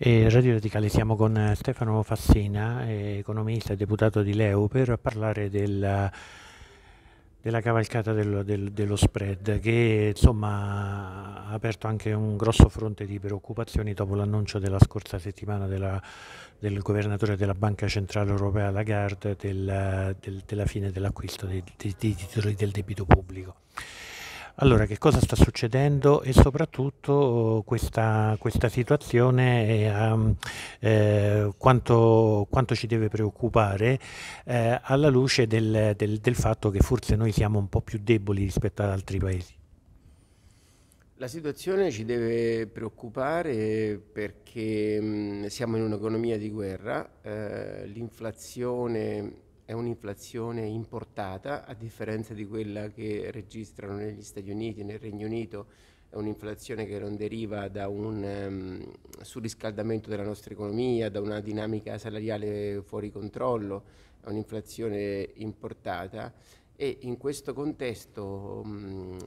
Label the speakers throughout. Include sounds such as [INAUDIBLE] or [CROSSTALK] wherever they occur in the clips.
Speaker 1: E Radio Radicale siamo con eh, Stefano Fassina, eh, economista e deputato di Leu, per parlare della, della cavalcata dello, del, dello spread che insomma, ha aperto anche un grosso fronte di preoccupazioni dopo l'annuncio della scorsa settimana della, del governatore della Banca Centrale Europea Lagarde del, del, della fine dell'acquisto dei, dei, dei titoli del debito pubblico. Allora, che cosa sta succedendo e soprattutto questa, questa situazione um, eh, quanto, quanto, ci deve preoccupare eh, alla luce del, del, del fatto che forse noi siamo un po' più deboli rispetto ad altri paesi?
Speaker 2: La situazione ci deve preoccupare perché mh, mm, siamo in un'economia di guerra, eh, l'inflazione è un'inflazione importata, a differenza di quella che registrano negli Stati Uniti, nel Regno Unito, è un'inflazione che non deriva da un um, surriscaldamento della nostra economia, da una dinamica salariale fuori controllo, è un'inflazione importata e in questo contesto um,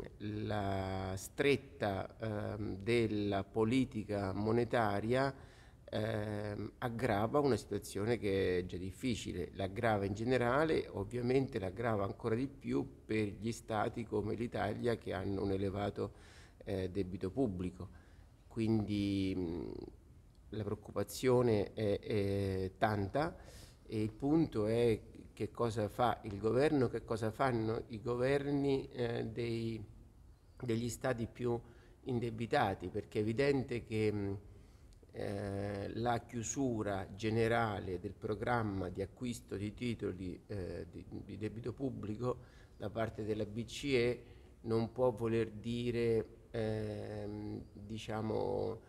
Speaker 2: la stretta um, della politica monetaria ehm, aggrava una situazione che è già difficile, l'aggrava in generale, ovviamente l'aggrava ancora di più per gli stati come l'Italia che hanno un elevato eh, debito pubblico. Quindi mh, la preoccupazione è, è tanta e il punto è che cosa fa il governo, che cosa fanno i governi eh, dei, degli stati più indebitati, perché è evidente che mh, eh, la chiusura generale del programma di acquisto di titoli eh, di, di, debito pubblico da parte della BCE non può voler dire ehm, diciamo,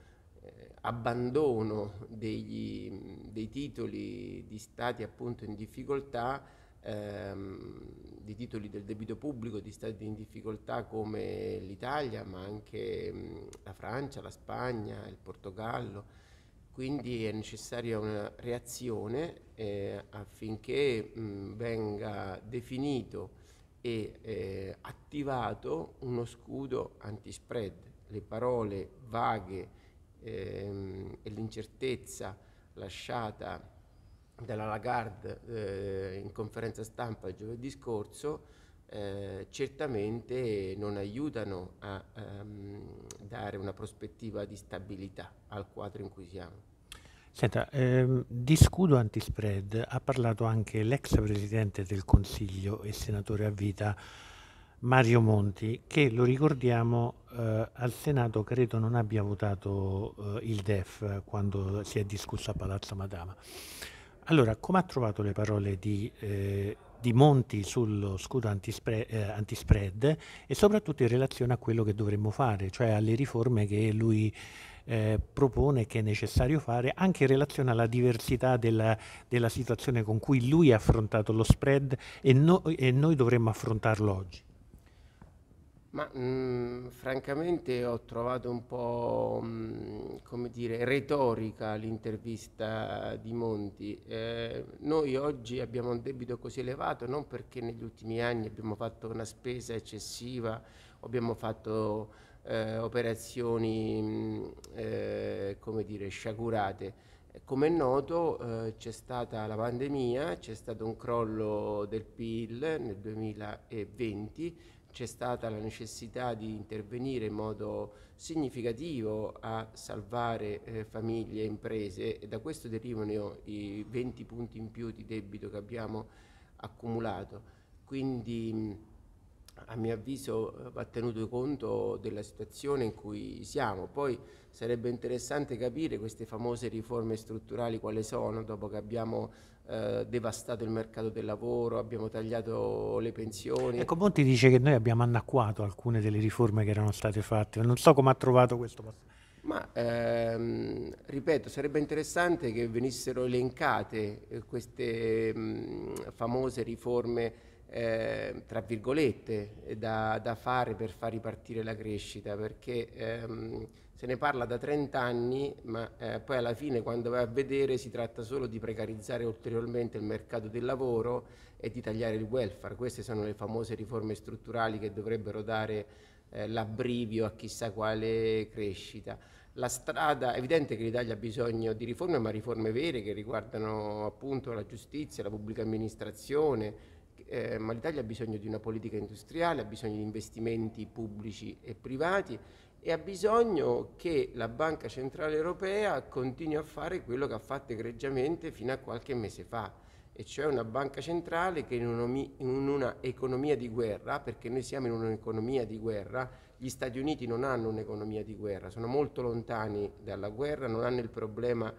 Speaker 2: eh, abbandono degli, dei titoli di stati appunto in difficoltà ehm, di titoli del debito pubblico di stati in difficoltà come l'Italia, ma anche mh, mm, la Francia, la Spagna, il Portogallo. Quindi è necessaria una reazione eh, affinché mh, mm, venga definito e eh, attivato uno scudo antispread. Le parole vaghe ehm, e l'incertezza lasciata della Lagarde eh, in conferenza stampa giovedì scorso eh, certamente non aiutano a um, dare una prospettiva di stabilità al quadro in cui siamo.
Speaker 1: Senta, ehm, di scudo antispread ha parlato anche l'ex presidente del Consiglio e senatore a vita Mario Monti, che lo ricordiamo eh, al Senato credo non abbia votato eh, il DEF quando si è discusso a Palazzo Madama. Allora, come ha trovato le parole di, eh, di Monti sullo scudo antispre- eh, antispread e soprattutto in relazione a quello che dovremmo fare, cioè alle riforme che lui eh, propone che è necessario fare anche in relazione alla diversità della, della situazione con cui lui ha affrontato lo spread e, no- e noi dovremmo affrontarlo oggi?
Speaker 2: Ma mh, mm, francamente ho trovato un po' mh, mm, come dire, retorica l'intervista di Monti. Eh, noi oggi abbiamo un debito così elevato non perché negli ultimi anni abbiamo fatto una spesa eccessiva, abbiamo fatto eh, operazioni mh, mm, eh, come dire, sciagurate. Come è noto eh, c'è stata la pandemia, c'è stato un crollo del PIL nel 2020, c'è stata la necessità di intervenire in modo significativo a salvare eh, famiglie e imprese e da questo derivano i 20 punti in più di debito che abbiamo accumulato. Quindi a mio avviso eh, va tenuto conto della situazione in cui siamo. Poi sarebbe interessante capire queste famose riforme strutturali quali sono, dopo che abbiamo eh, devastato il mercato del lavoro, abbiamo tagliato le pensioni. Ecco,
Speaker 1: Monti dice che noi abbiamo annacquato alcune delle riforme che erano state fatte, non so come ha trovato questo passaggio.
Speaker 2: Ma ehm, ripeto, sarebbe interessante che venissero elencate eh, queste mh, mm, famose riforme eh, tra virgolette, da, da, fare per far ripartire la crescita, perché ehm, se ne parla da 30 anni, ma eh, poi alla fine quando vai a vedere si tratta solo di precarizzare ulteriormente il mercato del lavoro e di tagliare il welfare. Queste sono le famose riforme strutturali che dovrebbero dare eh, l'abbrivio a chissà quale crescita. La strada, è evidente che l'Italia ha bisogno di riforme, ma riforme vere che riguardano appunto la giustizia, la pubblica amministrazione, eh, ma l'Italia ha bisogno di una politica industriale, ha bisogno di investimenti pubblici e privati e ha bisogno che la Banca Centrale Europea continui a fare quello che ha fatto egregiamente fino a qualche mese fa, e cioè una banca centrale che in, un'economia di guerra, perché noi siamo in un'economia di guerra, gli Stati Uniti non hanno un'economia di guerra, sono molto lontani dalla guerra, non hanno il problema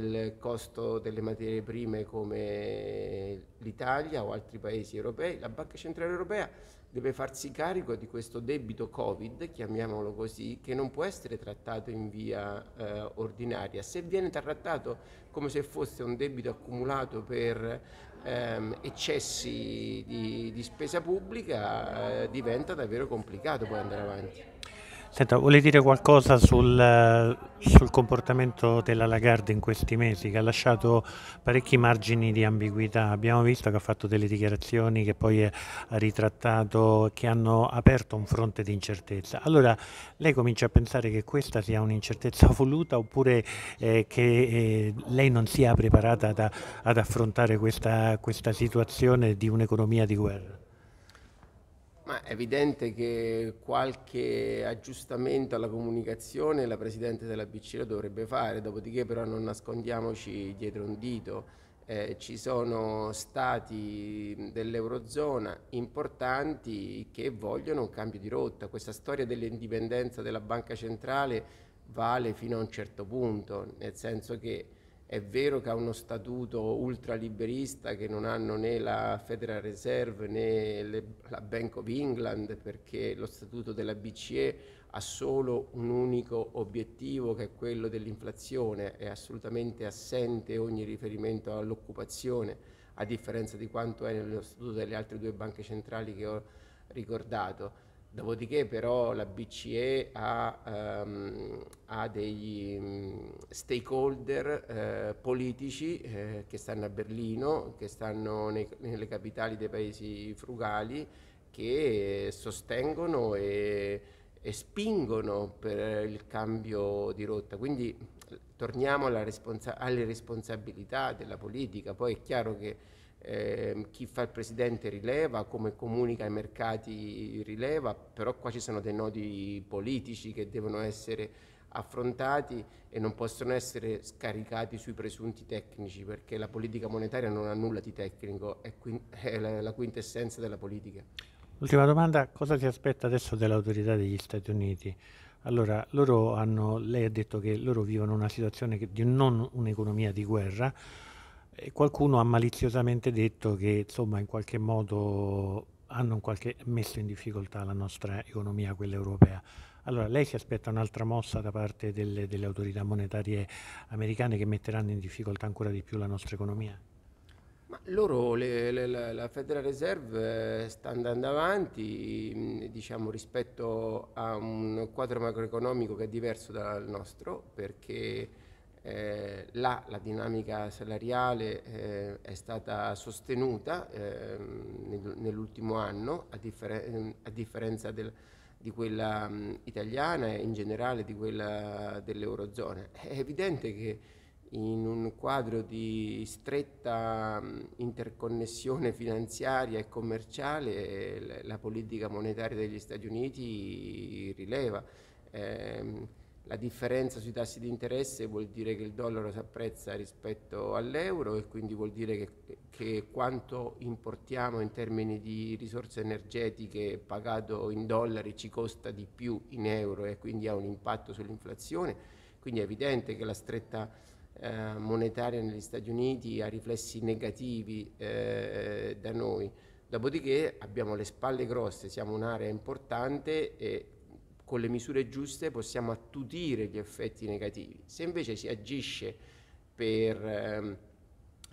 Speaker 2: del costo delle materie prime come l'Italia o altri paesi europei, la Banca Centrale Europea deve farsi carico di questo debito Covid, chiamiamolo così, che non può essere trattato in via eh, ordinaria. Se viene trattato come se fosse un debito accumulato per ehm, eccessi di, di, spesa pubblica, eh, diventa davvero complicato poi andare
Speaker 1: avanti. Senta, vuole dire qualcosa sul, sul, comportamento della Lagarde in questi mesi, che ha lasciato parecchi margini di ambiguità. Abbiamo visto che ha fatto delle dichiarazioni che poi ha ritrattato, che hanno aperto un fronte di incertezza. Allora, lei comincia a pensare che questa sia un'incertezza [LAUGHS] voluta oppure eh, che eh, lei non sia preparata ad, ad affrontare questa, questa situazione di un'economia di guerra?
Speaker 2: Ma è evidente che qualche aggiustamento alla comunicazione la Presidente della BCE lo dovrebbe fare, dopodiché però non nascondiamoci dietro un dito. Eh, ci sono stati dell'Eurozona importanti che vogliono un cambio di rotta. Questa storia dell'indipendenza della banca centrale vale fino a un certo punto, nel senso che è vero che ha uno statuto ultraliberista che non hanno né la Federal Reserve né le, la Bank of England perché lo statuto della BCE ha solo un unico obiettivo che è quello dell'inflazione, è assolutamente assente ogni riferimento all'occupazione a differenza di quanto è nello statuto delle altre due banche centrali che ho ricordato. Dopodiché però la BCE ha, ehm, ha degli mm, stakeholder eh, politici eh, che stanno a Berlino, che stanno nei, nelle capitali dei paesi frugali, che sostengono e, e spingono per il cambio di rotta. Quindi torniamo responsa- alle responsabilità della politica. Poi è chiaro che Ehm, chi fa il presidente rileva, come comunica ai mercati rileva, però qua ci sono dei nodi politici che devono essere affrontati e non possono essere scaricati sui presunti tecnici perché la politica monetaria non ha nulla di tecnico, è, è la, la quintessenza della politica.
Speaker 1: Ultima domanda, cosa si aspetta adesso dell'autorità degli Stati Uniti? Allora, hanno, lei ha detto che loro vivono una situazione che, di non un'economia di guerra, e qualcuno ha maliziosamente detto che insomma in qualche modo hanno in qualche, messo in difficoltà la nostra economia, quella europea. Allora, lei si aspetta un'altra mossa da parte delle, delle autorità monetarie americane che metteranno in difficoltà ancora di più la nostra economia?
Speaker 2: Ma loro, le, le, la Federal Reserve eh, sta andando avanti diciamo, rispetto a un quadro macroeconomico che è diverso dal nostro perché eh, là la dinamica salariale eh, è stata sostenuta eh, nell'ultimo anno, a, differen- a differenza del, di quella mh, italiana e in generale di quella dell'Eurozona. È evidente che in un quadro di stretta mh, interconnessione finanziaria e commerciale la politica monetaria degli Stati Uniti rileva. Ehm, la differenza sui tassi di interesse vuol dire che il dollaro si apprezza rispetto all'euro e quindi vuol dire che, che quanto importiamo in termini di risorse energetiche pagato in dollari ci costa di più in euro e quindi ha un impatto sull'inflazione. Quindi è evidente che la stretta eh, monetaria negli Stati Uniti ha riflessi negativi eh, da noi. Dopodiché abbiamo le spalle grosse, siamo un'area importante e con le misure giuste possiamo attutire gli effetti negativi. Se invece si agisce per ehm,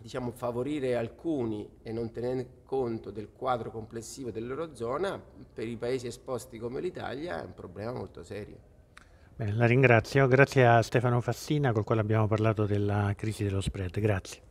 Speaker 2: diciamo, favorire alcuni e non tenere conto del quadro complessivo dell'Eurozona, per i paesi esposti come l'Italia è un problema molto serio.
Speaker 1: Bene, la ringrazio, grazie a Stefano Fassina col quale abbiamo parlato della crisi dello spread, grazie.